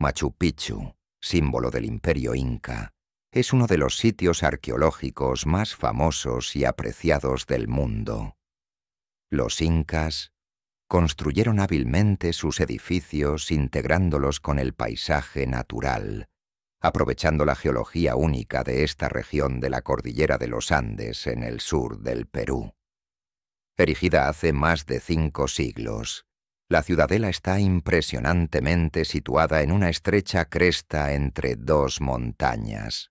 Machu Picchu, símbolo del imperio inca, es uno de los sitios arqueológicos más famosos y apreciados del mundo. Los incas construyeron hábilmente sus edificios integrándolos con el paisaje natural, aprovechando la geología única de esta región de la cordillera de los Andes en el sur del Perú. Erigida hace más de cinco siglos, la ciudadela está impresionantemente situada en una estrecha cresta entre dos montañas.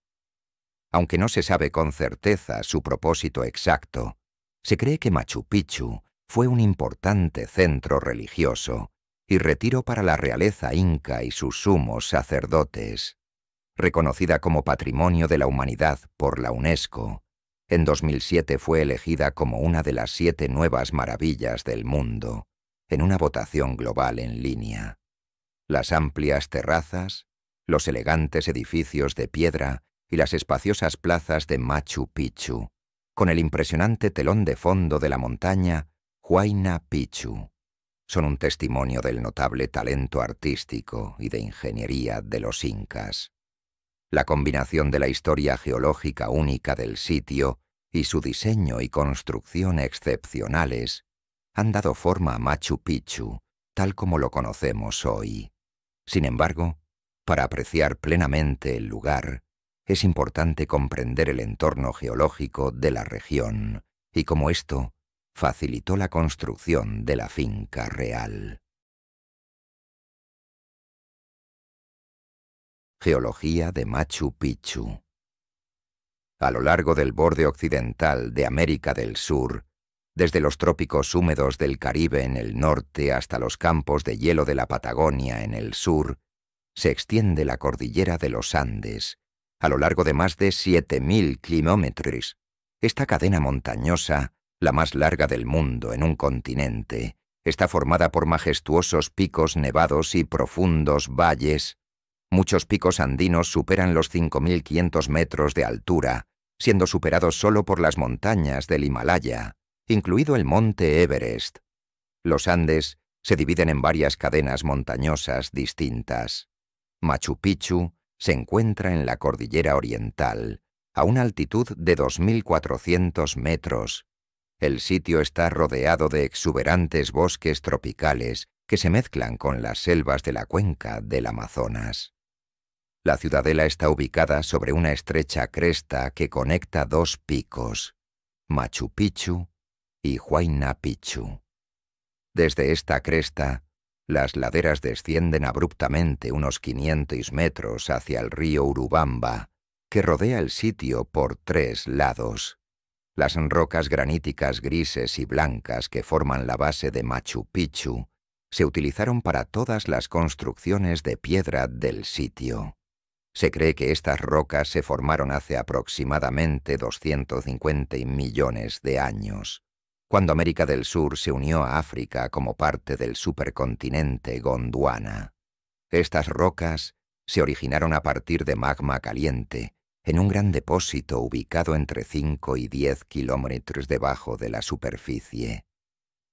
Aunque no se sabe con certeza su propósito exacto, se cree que Machu Picchu fue un importante centro religioso y retiro para la realeza inca y sus sumos sacerdotes. Reconocida como Patrimonio de la Humanidad por la UNESCO, en 2007 fue elegida como una de las siete nuevas maravillas del mundo en una votación global en línea. Las amplias terrazas, los elegantes edificios de piedra y las espaciosas plazas de Machu Picchu, con el impresionante telón de fondo de la montaña Huayna Picchu, son un testimonio del notable talento artístico y de ingeniería de los incas. La combinación de la historia geológica única del sitio y su diseño y construcción excepcionales han dado forma a Machu Picchu, tal como lo conocemos hoy. Sin embargo, para apreciar plenamente el lugar, es importante comprender el entorno geológico de la región y cómo esto facilitó la construcción de la finca real. Geología de Machu Picchu. A lo largo del borde occidental de América del Sur desde los trópicos húmedos del Caribe en el norte hasta los campos de hielo de la Patagonia en el sur, se extiende la cordillera de los Andes, a lo largo de más de 7.000 kilómetros. Esta cadena montañosa, la más larga del mundo en un continente, está formada por majestuosos picos nevados y profundos valles. Muchos picos andinos superan los 5.500 metros de altura, siendo superados solo por las montañas del Himalaya, incluido el monte Everest. Los Andes se dividen en varias cadenas montañosas distintas. Machu Picchu se encuentra en la cordillera oriental, a una altitud de 2.400 metros. El sitio está rodeado de exuberantes bosques tropicales que se mezclan con las selvas de la cuenca del Amazonas. La ciudadela está ubicada sobre una estrecha cresta que conecta dos picos, Machu Picchu y Huayna Pichu. Desde esta cresta, las laderas descienden abruptamente unos 500 metros hacia el río Urubamba, que rodea el sitio por tres lados. Las rocas graníticas grises y blancas que forman la base de Machu Picchu se utilizaron para todas las construcciones de piedra del sitio. Se cree que estas rocas se formaron hace aproximadamente 250 millones de años cuando América del Sur se unió a África como parte del supercontinente Gondwana. Estas rocas se originaron a partir de magma caliente en un gran depósito ubicado entre 5 y 10 kilómetros debajo de la superficie.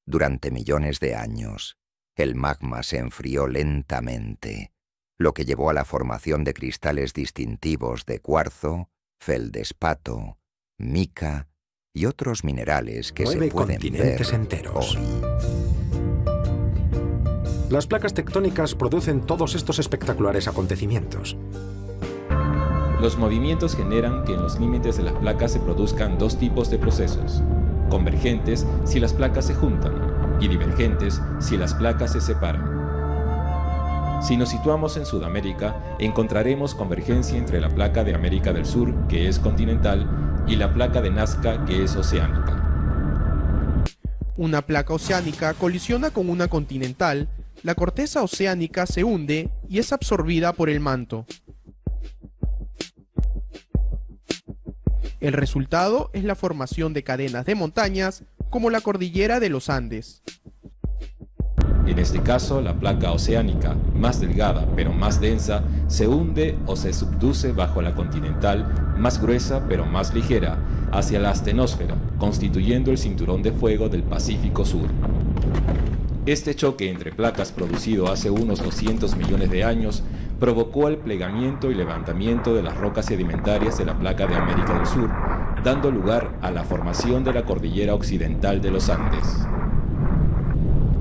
Durante millones de años, el magma se enfrió lentamente, lo que llevó a la formación de cristales distintivos de cuarzo, feldespato, mica y otros minerales que se pueden continentes enteros. Las placas tectónicas producen todos estos espectaculares acontecimientos. Los movimientos generan que en los límites de las placas se produzcan dos tipos de procesos, convergentes si las placas se juntan y divergentes si las placas se separan. Si nos situamos en Sudamérica, encontraremos convergencia entre la placa de América del Sur, que es continental, y la placa de Nazca que es oceánica. Una placa oceánica colisiona con una continental, la corteza oceánica se hunde y es absorbida por el manto. El resultado es la formación de cadenas de montañas como la cordillera de los Andes. En este caso, la placa oceánica, más delgada pero más densa, se hunde o se subduce bajo la continental, más gruesa pero más ligera, hacia la astenosfera, constituyendo el cinturón de fuego del Pacífico Sur. Este choque entre placas producido hace unos 200 millones de años provocó el plegamiento y levantamiento de las rocas sedimentarias de la placa de América del Sur, dando lugar a la formación de la cordillera occidental de los Andes.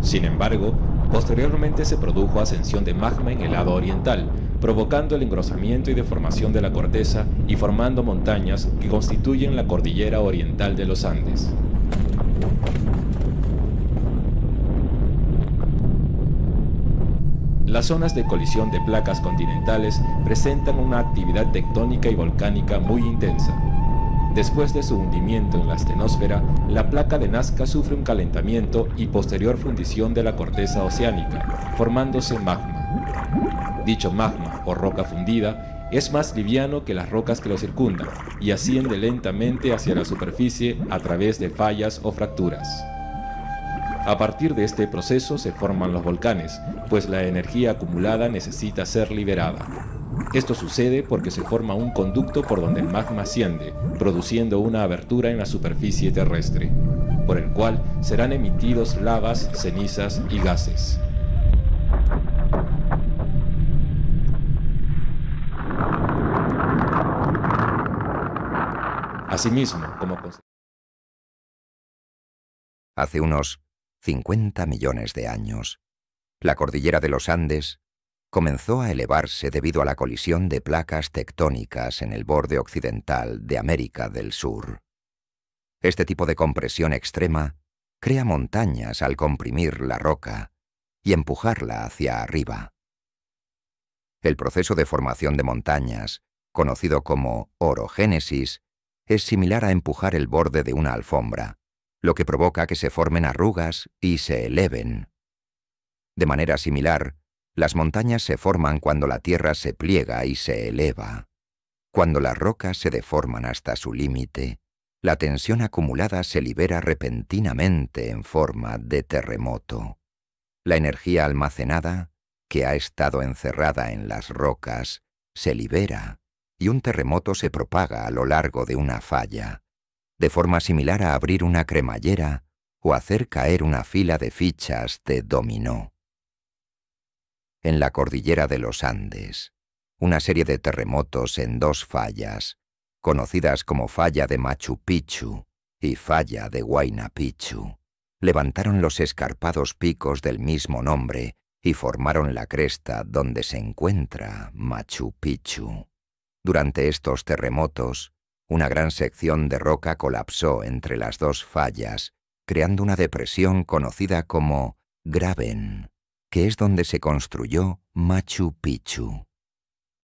Sin embargo, posteriormente se produjo ascensión de magma en el lado oriental, provocando el engrosamiento y deformación de la corteza y formando montañas que constituyen la cordillera oriental de los Andes. Las zonas de colisión de placas continentales presentan una actividad tectónica y volcánica muy intensa, Después de su hundimiento en la estenosfera, la placa de Nazca sufre un calentamiento y posterior fundición de la corteza oceánica, formándose magma. Dicho magma, o roca fundida, es más liviano que las rocas que lo circundan y asciende lentamente hacia la superficie a través de fallas o fracturas. A partir de este proceso se forman los volcanes, pues la energía acumulada necesita ser liberada. Esto sucede porque se forma un conducto por donde el magma asciende, produciendo una abertura en la superficie terrestre, por el cual serán emitidos lavas, cenizas y gases. Asimismo, como Hace unos 50 millones de años, la cordillera de los Andes comenzó a elevarse debido a la colisión de placas tectónicas en el borde occidental de América del Sur. Este tipo de compresión extrema crea montañas al comprimir la roca y empujarla hacia arriba. El proceso de formación de montañas, conocido como orogénesis, es similar a empujar el borde de una alfombra, lo que provoca que se formen arrugas y se eleven. De manera similar, las montañas se forman cuando la tierra se pliega y se eleva, cuando las rocas se deforman hasta su límite, la tensión acumulada se libera repentinamente en forma de terremoto. La energía almacenada, que ha estado encerrada en las rocas, se libera y un terremoto se propaga a lo largo de una falla, de forma similar a abrir una cremallera o hacer caer una fila de fichas de dominó en la cordillera de los Andes, una serie de terremotos en dos fallas, conocidas como falla de Machu Picchu y falla de Huayna Picchu, levantaron los escarpados picos del mismo nombre y formaron la cresta donde se encuentra Machu Picchu. Durante estos terremotos, una gran sección de roca colapsó entre las dos fallas, creando una depresión conocida como Graben que es donde se construyó Machu Picchu.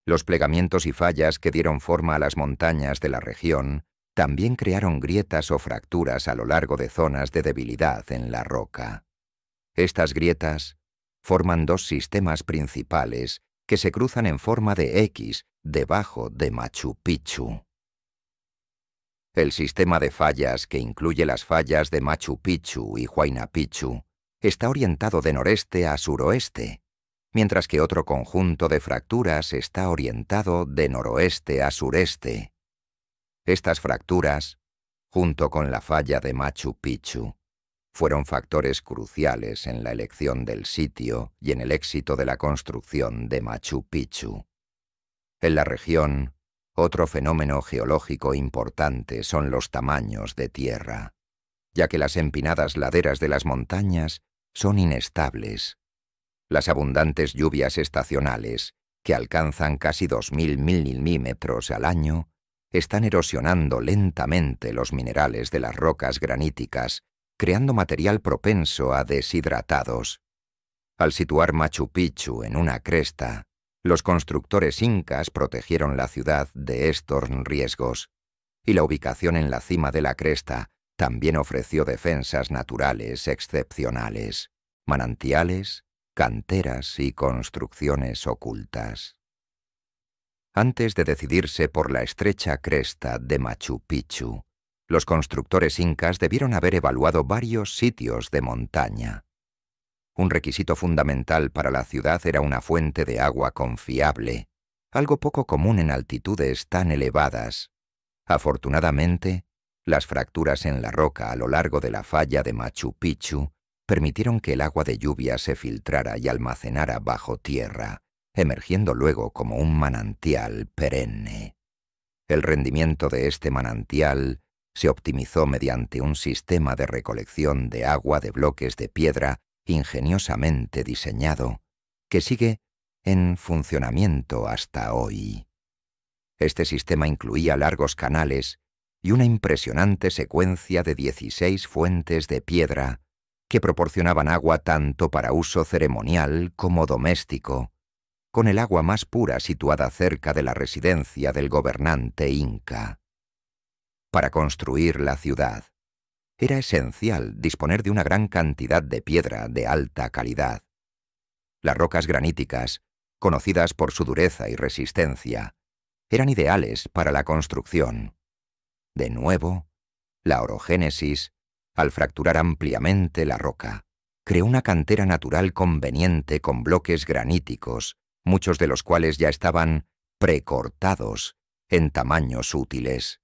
Los plegamientos y fallas que dieron forma a las montañas de la región también crearon grietas o fracturas a lo largo de zonas de debilidad en la roca. Estas grietas forman dos sistemas principales que se cruzan en forma de X debajo de Machu Picchu. El sistema de fallas que incluye las fallas de Machu Picchu y Huayna Picchu está orientado de noreste a suroeste, mientras que otro conjunto de fracturas está orientado de noroeste a sureste. Estas fracturas, junto con la falla de Machu Picchu, fueron factores cruciales en la elección del sitio y en el éxito de la construcción de Machu Picchu. En la región, otro fenómeno geológico importante son los tamaños de tierra, ya que las empinadas laderas de las montañas son inestables. Las abundantes lluvias estacionales, que alcanzan casi 2.000 milímetros al año, están erosionando lentamente los minerales de las rocas graníticas, creando material propenso a deshidratados. Al situar Machu Picchu en una cresta, los constructores incas protegieron la ciudad de estos riesgos, y la ubicación en la cima de la cresta también ofreció defensas naturales excepcionales, manantiales, canteras y construcciones ocultas. Antes de decidirse por la estrecha cresta de Machu Picchu, los constructores incas debieron haber evaluado varios sitios de montaña. Un requisito fundamental para la ciudad era una fuente de agua confiable, algo poco común en altitudes tan elevadas. Afortunadamente, las fracturas en la roca a lo largo de la falla de Machu Picchu permitieron que el agua de lluvia se filtrara y almacenara bajo tierra, emergiendo luego como un manantial perenne. El rendimiento de este manantial se optimizó mediante un sistema de recolección de agua de bloques de piedra ingeniosamente diseñado, que sigue en funcionamiento hasta hoy. Este sistema incluía largos canales y una impresionante secuencia de 16 fuentes de piedra que proporcionaban agua tanto para uso ceremonial como doméstico, con el agua más pura situada cerca de la residencia del gobernante inca. Para construir la ciudad, era esencial disponer de una gran cantidad de piedra de alta calidad. Las rocas graníticas, conocidas por su dureza y resistencia, eran ideales para la construcción de nuevo, la orogénesis, al fracturar ampliamente la roca, creó una cantera natural conveniente con bloques graníticos, muchos de los cuales ya estaban precortados en tamaños útiles.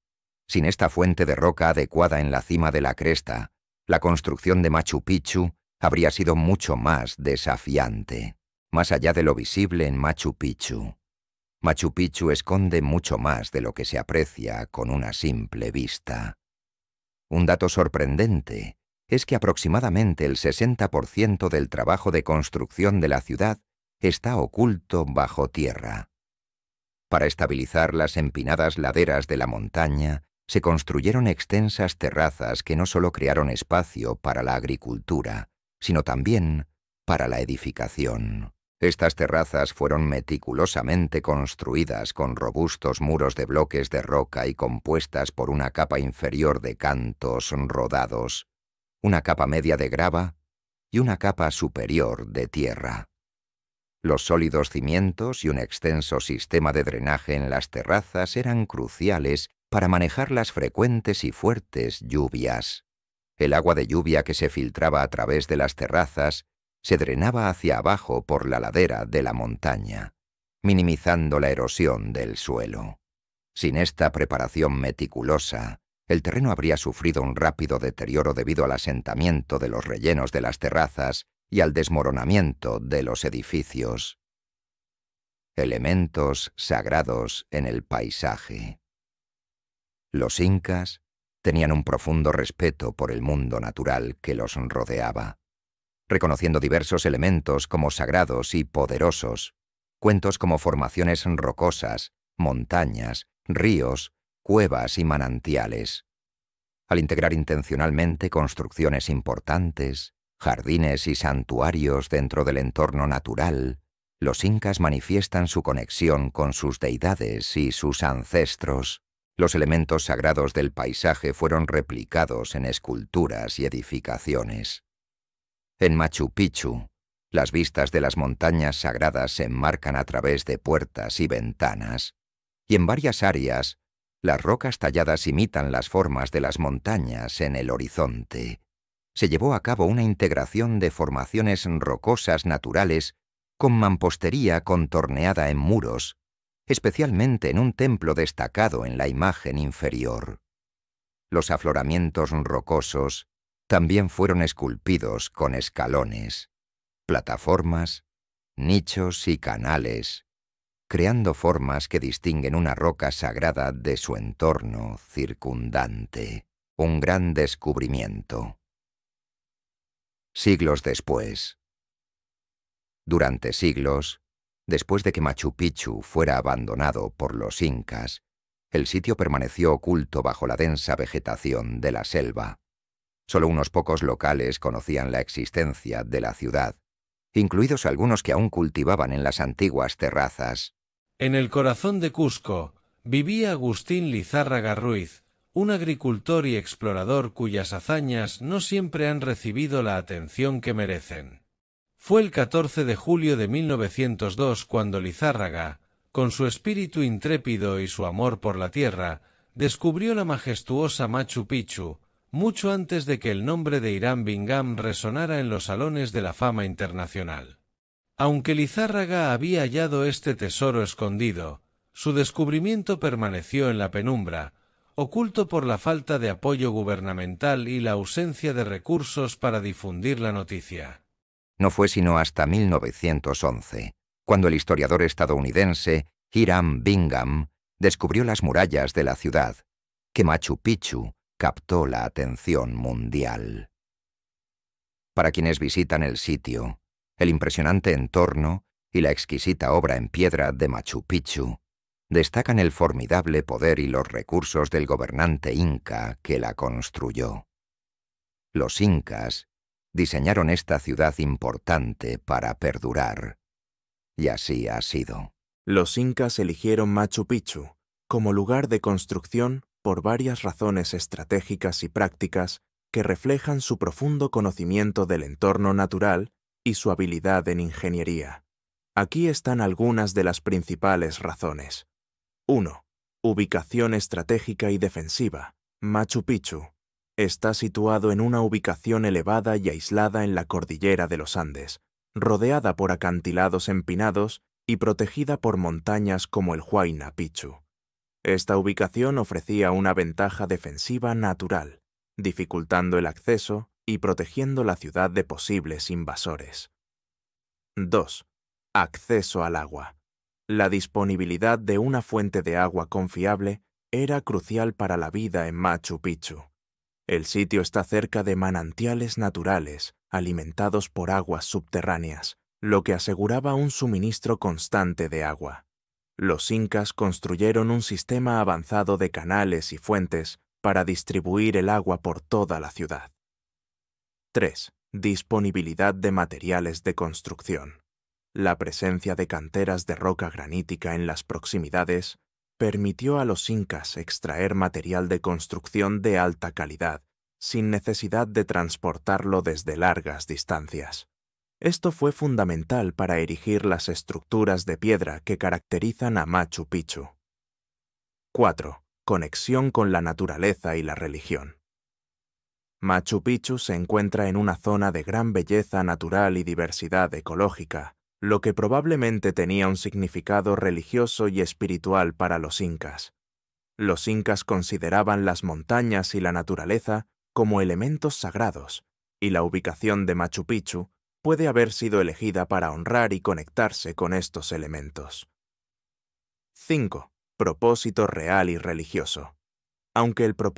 Sin esta fuente de roca adecuada en la cima de la cresta, la construcción de Machu Picchu habría sido mucho más desafiante, más allá de lo visible en Machu Picchu. Machu Picchu esconde mucho más de lo que se aprecia con una simple vista. Un dato sorprendente es que aproximadamente el 60% del trabajo de construcción de la ciudad está oculto bajo tierra. Para estabilizar las empinadas laderas de la montaña, se construyeron extensas terrazas que no solo crearon espacio para la agricultura, sino también para la edificación. Estas terrazas fueron meticulosamente construidas con robustos muros de bloques de roca y compuestas por una capa inferior de cantos rodados, una capa media de grava y una capa superior de tierra. Los sólidos cimientos y un extenso sistema de drenaje en las terrazas eran cruciales para manejar las frecuentes y fuertes lluvias. El agua de lluvia que se filtraba a través de las terrazas se drenaba hacia abajo por la ladera de la montaña, minimizando la erosión del suelo. Sin esta preparación meticulosa, el terreno habría sufrido un rápido deterioro debido al asentamiento de los rellenos de las terrazas y al desmoronamiento de los edificios. Elementos sagrados en el paisaje. Los incas tenían un profundo respeto por el mundo natural que los rodeaba reconociendo diversos elementos como sagrados y poderosos, cuentos como formaciones rocosas, montañas, ríos, cuevas y manantiales, al integrar intencionalmente construcciones importantes, jardines y santuarios dentro del entorno natural, los incas manifiestan su conexión con sus deidades y sus ancestros. Los elementos sagrados del paisaje fueron replicados en esculturas y edificaciones. En Machu Picchu, las vistas de las montañas sagradas se enmarcan a través de puertas y ventanas, y en varias áreas, las rocas talladas imitan las formas de las montañas en el horizonte. Se llevó a cabo una integración de formaciones rocosas naturales con mampostería contorneada en muros, especialmente en un templo destacado en la imagen inferior. Los afloramientos rocosos también fueron esculpidos con escalones, plataformas, nichos y canales, creando formas que distinguen una roca sagrada de su entorno circundante. Un gran descubrimiento. Siglos después. Durante siglos, después de que Machu Picchu fuera abandonado por los incas, el sitio permaneció oculto bajo la densa vegetación de la selva. Solo unos pocos locales conocían la existencia de la ciudad, incluidos algunos que aún cultivaban en las antiguas terrazas. En el corazón de Cusco vivía Agustín Lizárraga Ruiz, un agricultor y explorador cuyas hazañas no siempre han recibido la atención que merecen. Fue el 14 de julio de 1902 cuando Lizárraga, con su espíritu intrépido y su amor por la tierra, descubrió la majestuosa Machu Picchu, mucho antes de que el nombre de Hiram Bingham resonara en los salones de la fama internacional. Aunque Lizárraga había hallado este tesoro escondido, su descubrimiento permaneció en la penumbra, oculto por la falta de apoyo gubernamental y la ausencia de recursos para difundir la noticia. No fue sino hasta 1911, cuando el historiador estadounidense Hiram Bingham descubrió las murallas de la ciudad, que Machu Picchu captó la atención mundial. Para quienes visitan el sitio, el impresionante entorno y la exquisita obra en piedra de Machu Picchu destacan el formidable poder y los recursos del gobernante inca que la construyó. Los incas diseñaron esta ciudad importante para perdurar. Y así ha sido. Los incas eligieron Machu Picchu como lugar de construcción por varias razones estratégicas y prácticas que reflejan su profundo conocimiento del entorno natural y su habilidad en ingeniería. Aquí están algunas de las principales razones. 1. Ubicación estratégica y defensiva. Machu Picchu. Está situado en una ubicación elevada y aislada en la cordillera de los Andes, rodeada por acantilados empinados y protegida por montañas como el Huayna Picchu. Esta ubicación ofrecía una ventaja defensiva natural, dificultando el acceso y protegiendo la ciudad de posibles invasores. 2. Acceso al agua. La disponibilidad de una fuente de agua confiable era crucial para la vida en Machu Picchu. El sitio está cerca de manantiales naturales, alimentados por aguas subterráneas, lo que aseguraba un suministro constante de agua. Los incas construyeron un sistema avanzado de canales y fuentes para distribuir el agua por toda la ciudad. 3. Disponibilidad de materiales de construcción. La presencia de canteras de roca granítica en las proximidades permitió a los incas extraer material de construcción de alta calidad, sin necesidad de transportarlo desde largas distancias. Esto fue fundamental para erigir las estructuras de piedra que caracterizan a Machu Picchu. 4. Conexión con la naturaleza y la religión. Machu Picchu se encuentra en una zona de gran belleza natural y diversidad ecológica, lo que probablemente tenía un significado religioso y espiritual para los incas. Los incas consideraban las montañas y la naturaleza como elementos sagrados, y la ubicación de Machu Picchu puede haber sido elegida para honrar y conectarse con estos elementos. 5. Propósito real y religioso. Aunque el propósito